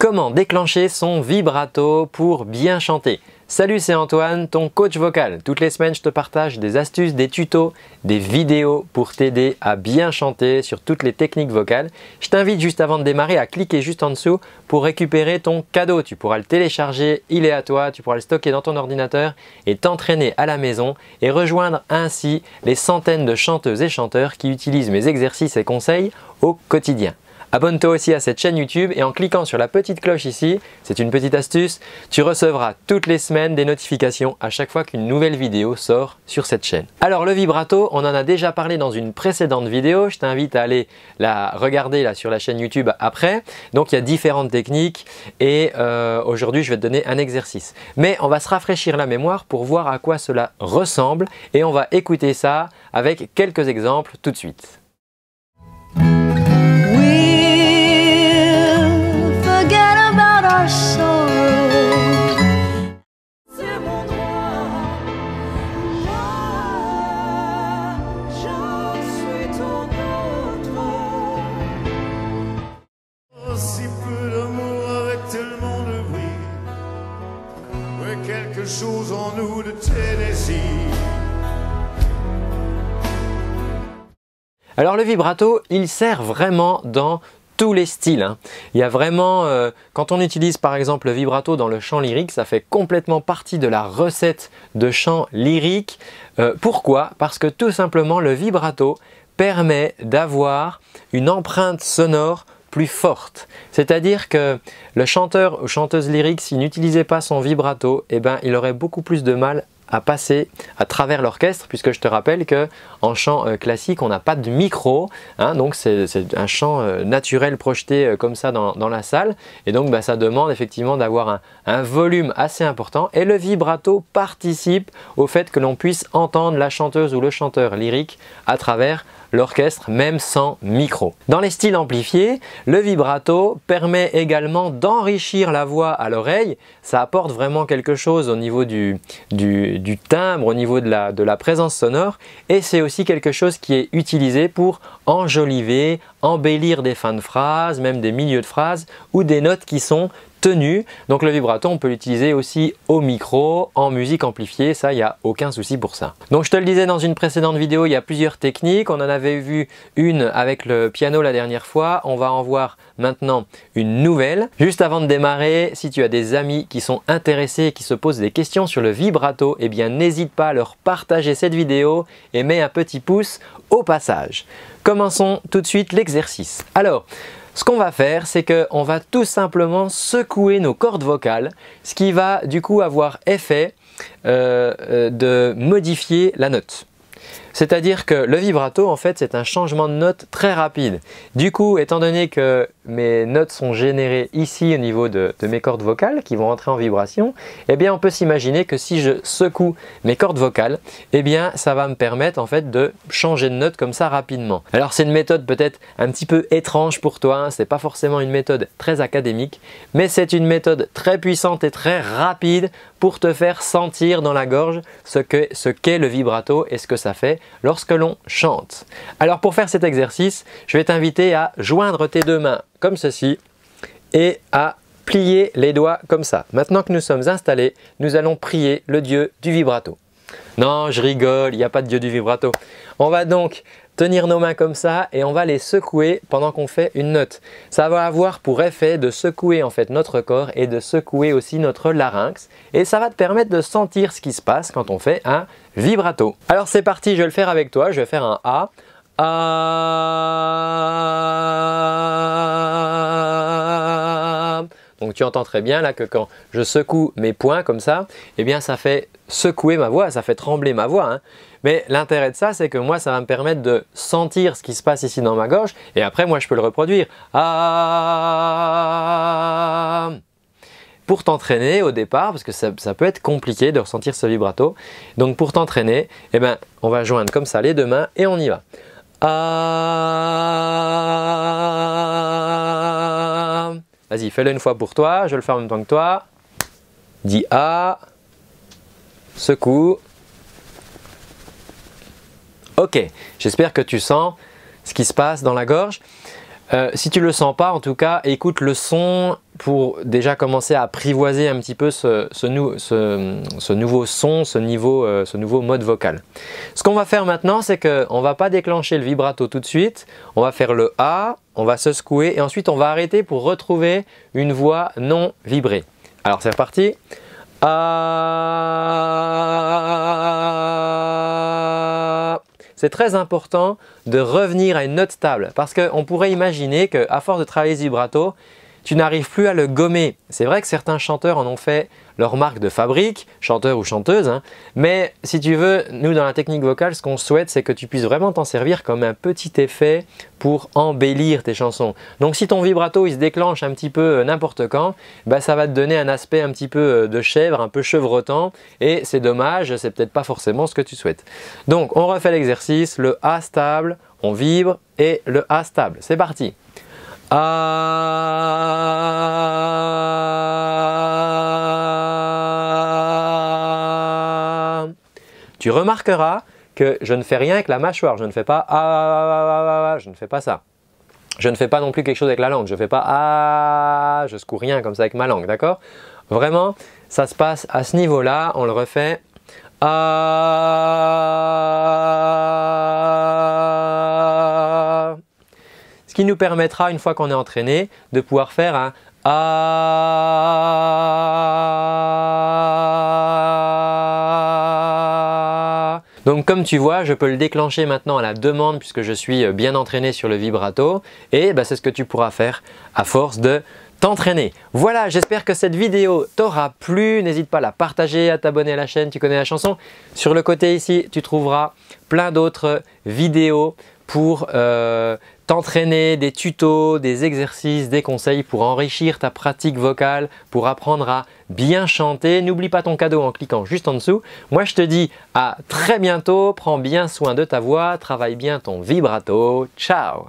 Comment déclencher son vibrato pour bien chanter Salut, c'est Antoine, ton coach vocal. Toutes les semaines, je te partage des astuces, des tutos, des vidéos pour t'aider à bien chanter sur toutes les techniques vocales. Je t'invite juste avant de démarrer à cliquer juste en dessous pour récupérer ton cadeau. Tu pourras le télécharger, il est à toi, tu pourras le stocker dans ton ordinateur et t'entraîner à la maison et rejoindre ainsi les centaines de chanteuses et chanteurs qui utilisent mes exercices et conseils au quotidien. Abonne-toi aussi à cette chaîne YouTube et en cliquant sur la petite cloche ici, c'est une petite astuce, tu recevras toutes les semaines des notifications à chaque fois qu'une nouvelle vidéo sort sur cette chaîne. Alors le vibrato, on en a déjà parlé dans une précédente vidéo, je t'invite à aller la regarder là sur la chaîne YouTube après. Donc il y a différentes techniques et euh, aujourd'hui je vais te donner un exercice. Mais on va se rafraîchir la mémoire pour voir à quoi cela ressemble et on va écouter ça avec quelques exemples tout de suite. Alors le vibrato, il sert vraiment dans tous les styles. Hein. Il y a vraiment, euh, quand on utilise par exemple le vibrato dans le chant lyrique, ça fait complètement partie de la recette de chant lyrique. Euh, pourquoi Parce que tout simplement le vibrato permet d'avoir une empreinte sonore plus forte. C'est-à-dire que le chanteur ou chanteuse lyrique, s'il n'utilisait pas son vibrato, eh ben, il aurait beaucoup plus de mal à passer à travers l'orchestre, puisque je te rappelle que en chant euh, classique, on n'a pas de micro, hein, donc c'est un chant euh, naturel projeté euh, comme ça dans, la salle, et donc bah, ça demande effectivement d'avoir un, volume assez important, et le vibrato participe au fait que l'on puisse entendre la chanteuse ou le chanteur lyrique à travers l'orchestre même sans micro. Dans les styles amplifiés, le vibrato permet également d'enrichir la voix à l'oreille. Ça apporte vraiment quelque chose au niveau du, timbre, au niveau de la, de la présence sonore et c'est aussi quelque chose qui est utilisé pour enjoliver, embellir des fins de phrases, même des milieux de phrases ou des notes qui sont tenue. Donc le vibrato, on peut l'utiliser aussi au micro, en musique amplifiée, ça, il n'y a aucun souci pour ça. Donc je te le disais dans une précédente vidéo, il y a plusieurs techniques. On en avait vu une avec le piano la dernière fois. On va en voir maintenant une nouvelle. Juste avant de démarrer, si tu as des amis qui sont intéressés, et qui se posent des questions sur le vibrato, eh bien n'hésite pas à leur partager cette vidéo et mets un petit pouce au passage. Commençons tout de suite l'exercice. Alors, ce qu'on va faire, c'est qu'on va tout simplement secouer nos cordes vocales, ce qui va du coup avoir effet euh, euh, de modifier la note. C'est-à-dire que le vibrato, en fait, c'est un changement de note très rapide. Du coup, étant donné que mes notes sont générées ici au niveau de, mes cordes vocales qui vont entrer en vibration, eh bien, on peut s'imaginer que si je secoue mes cordes vocales, eh bien, ça va me permettre, en fait, de changer de note comme ça rapidement. Alors, c'est une méthode peut-être un petit peu étrange pour toi. ce hein. C'est pas forcément une méthode très académique, mais c'est une méthode très puissante et très rapide pour te faire sentir dans la gorge ce qu'est le vibrato et ce que ça fait lorsque l'on chante. Alors pour faire cet exercice, je vais t'inviter à joindre tes deux mains comme ceci et à plier les doigts comme ça. Maintenant que nous sommes installés, nous allons prier le Dieu du vibrato. Non, je rigole, il n'y a pas de Dieu du vibrato. On va donc tenir nos mains comme ça et on va les secouer pendant qu'on fait une note. Ça va avoir pour effet de secouer en fait notre corps et de secouer aussi notre larynx et ça va te permettre de sentir ce qui se passe quand on fait un vibrato. Alors c'est parti, je vais le faire avec toi, je vais faire un A. A. Donc tu entends très bien là que quand je secoue mes poings comme ça, eh bien ça fait secouer ma voix, ça fait trembler ma voix. Hein. Mais l'intérêt de ça, c'est que moi, ça va me permettre de sentir ce qui se passe ici dans ma gorge, et après, moi, je peux le reproduire. Ah. pour t'entraîner au départ, parce que ça, peut être compliqué de ressentir ce vibrato. Donc pour t'entraîner, eh ben, on va joindre comme ça les deux mains et on y va. Ah. Vas-y, fais-le une fois pour toi, je le fais en même temps que toi. Dis ah secoue. Ok, j'espère que tu sens ce qui se passe dans la gorge. Euh, si tu ne le sens pas, en tout cas, écoute le son pour déjà commencer à apprivoiser un petit peu ce, nouveau son, euh, ce, nouveau mode vocal. Ce qu'on va faire maintenant, c'est qu'on ne va pas déclencher le vibrato tout de suite, on va faire le A, on va se secouer et ensuite on va arrêter pour retrouver une voix non vibrée. Alors c'est reparti. c'est très important de revenir à une note stable parce qu'on pourrait imaginer qu'à force de travailler vibrato, tu n'arrives plus à le gommer. C'est vrai que certains chanteurs en ont fait leur marque de fabrique, chanteur ou chanteuse, hein. mais si tu veux, nous dans la technique vocale, ce qu'on souhaite, c'est que tu puisses vraiment t'en servir comme un petit effet pour embellir tes chansons. Donc si ton vibrato il se déclenche un petit peu euh, n'importe quand, bah, ça va te donner un aspect un petit peu euh, de chèvre, un peu chevrotant, et c'est dommage, c'est peut-être pas forcément ce que tu souhaites. Donc on refait l'exercice, le A stable, on vibre, et le A stable. C'est parti ah. Tu remarqueras que je ne fais rien avec la mâchoire, je ne fais pas ah, je ne fais pas ça. Je ne fais pas non plus quelque chose avec la langue, je ne fais pas je ah, je secoue rien comme ça avec ma langue, d'accord Vraiment, ça se passe à ce niveau-là, on le refait qui nous permettra, une fois qu'on est entraîné, de pouvoir faire un donc comme tu vois, je peux le déclencher maintenant à la demande puisque je suis euh, bien entraîné sur le vibrato et bah, c'est ce que tu pourras faire à force de t'entraîner. Voilà, j'espère que cette vidéo t'aura plu. N'hésite pas à la partager, à t'abonner à la chaîne, tu connais la chanson. Sur le côté ici, tu trouveras plein d'autres vidéos pour euh, t'entraîner, des tutos, des exercices, des conseils pour enrichir ta pratique vocale, pour apprendre à bien chanter. N'oublie pas ton cadeau en cliquant juste en dessous. Moi je te dis à très bientôt, prends bien soin de ta voix, travaille bien ton vibrato. Ciao